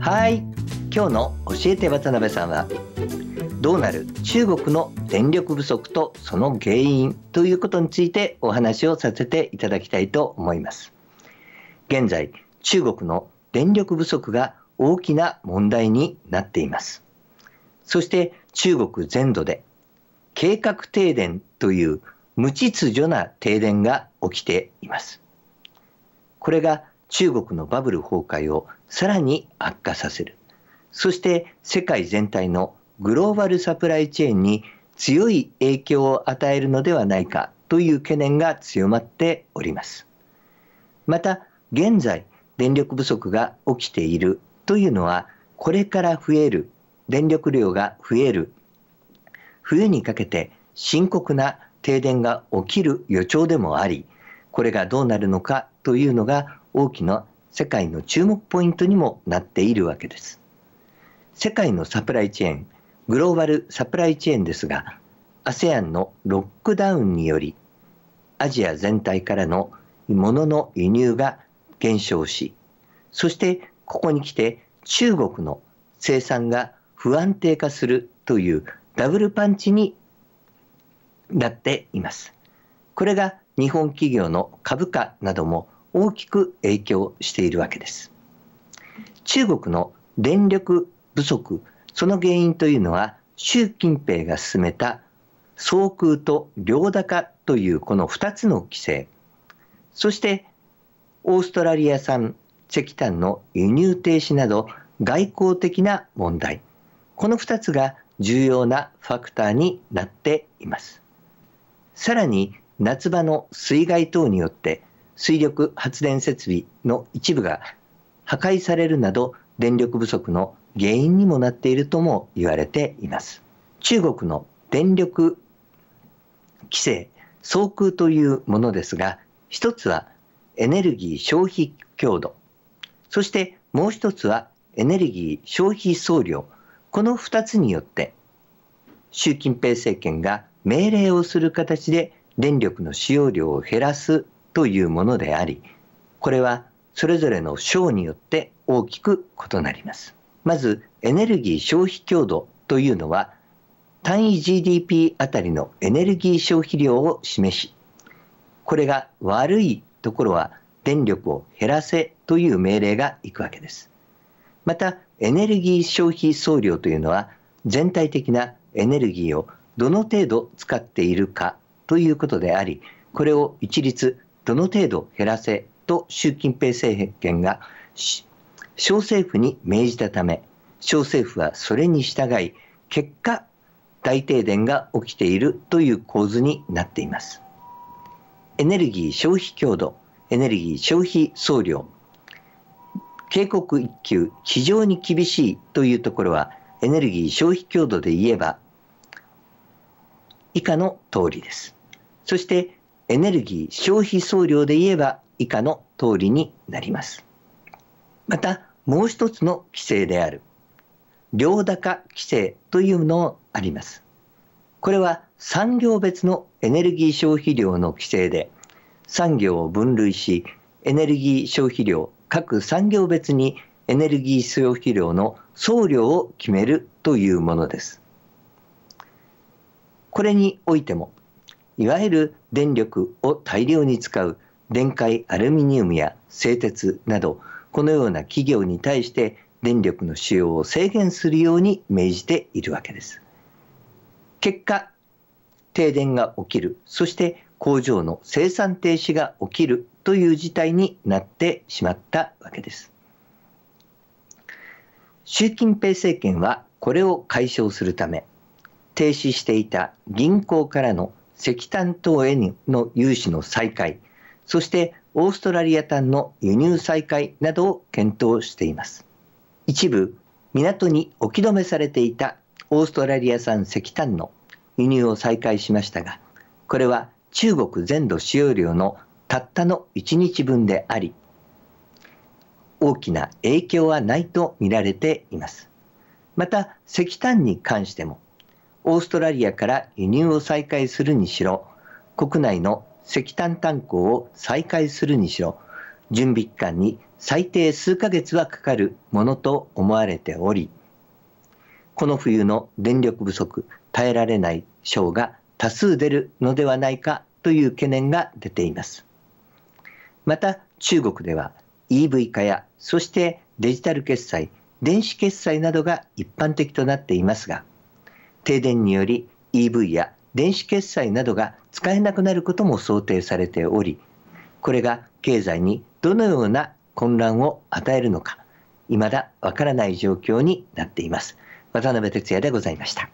はい今日の「教えて渡辺さんは」どうなる中国の電力不足とその原因ということについてお話をさせていただきたいと思います。現在中国の電力不足が大きな問題になっています。そして中国全土で計画停電という無秩序な停電が起きています。これが中国のバブル崩壊をさらに悪化させる。そして世界全体のグローバルサプライチェーンに強い影響を与えるのではないかという懸念が強まっております。また現在電力不足が起きているというのはこれから増える電力量が増える冬にかけて深刻な停電が起きる予兆でもありこれがどうなるのかというのが大きな世界の注目ポイントにもなっているわけです世界のサプライチェーングローバルサプライチェーンですが ASEAN のロックダウンによりアジア全体からの物の輸入が減少しそしてここに来て中国の生産が不安定化するというダブルパンチになっています。これが日本企業の株価なども大きく影響しているわけです。中国の電力不足、その原因というのは習近平が進めた総空と両高というこの2つの規制、そしてオーストラリア産石炭の輸入停止など外交的な問題、この2つが重要なファクターになっています。さらに夏場の水害等によって水力発電設備の一部が破壊されるなど電力不足の原因にもなっているとも言われています中国の電力規制総空というものですが一つはエネルギー消費強度そしてもう一つはエネルギー消費総量この二つによって習近平政権が命令をする形で電力の使用量を減らすというものでありこれはそれぞれの省によって大きく異なりますまずエネルギー消費強度というのは単位 GDP あたりのエネルギー消費量を示しこれが悪いところは電力を減らせという命令がいくわけですまたエネルギー消費総量というのは全体的なエネルギーをどの程度使っているかということでありこれを一律どの程度減らせと習近平政権が小政府に命じたため小政府はそれに従い結果大停電が起きているという構図になっていますエネルギー消費強度エネルギー消費総量警告一級非常に厳しいというところはエネルギー消費強度で言えば以下の通りです。そしてエネルギー消費総量で言えば以下の通りになります。またもう一つの規制である量高規制というのをあります。これは産業別のエネルギー消費量の規制で産業を分類しエネルギー消費量各産業別にエネルギー消費量の総量を決めるというものです。これにおいてもいわゆる電力を大量に使う電解アルミニウムや製鉄などこのような企業に対して電力の使用を制限するように命じているわけです。結果停電が起きるそして工場の生産停止が起きるという事態になってしまったわけです。習近平政権はこれを解消するため停止していた銀行からの石炭等への融資の再開そしてオーストラリア産の輸入再開などを検討しています一部港に置き止めされていたオーストラリア産石炭の輸入を再開しましたがこれは中国全土使用量のたったの1日分であり大きな影響はないと見られていますまた石炭に関してもオーストラリアから輸入を再開するにしろ国内の石炭炭鉱を再開するにしろ準備期間に最低数ヶ月はかかるものと思われておりこの冬の電力不足耐えられない賞が多数出るのではないかという懸念が出ていますまた中国では EV 化やそしてデジタル決済電子決済などが一般的となっていますが停電により EV や電子決済などが使えなくなることも想定されておりこれが経済にどのような混乱を与えるのか未だわからない状況になっています渡辺哲也でございました。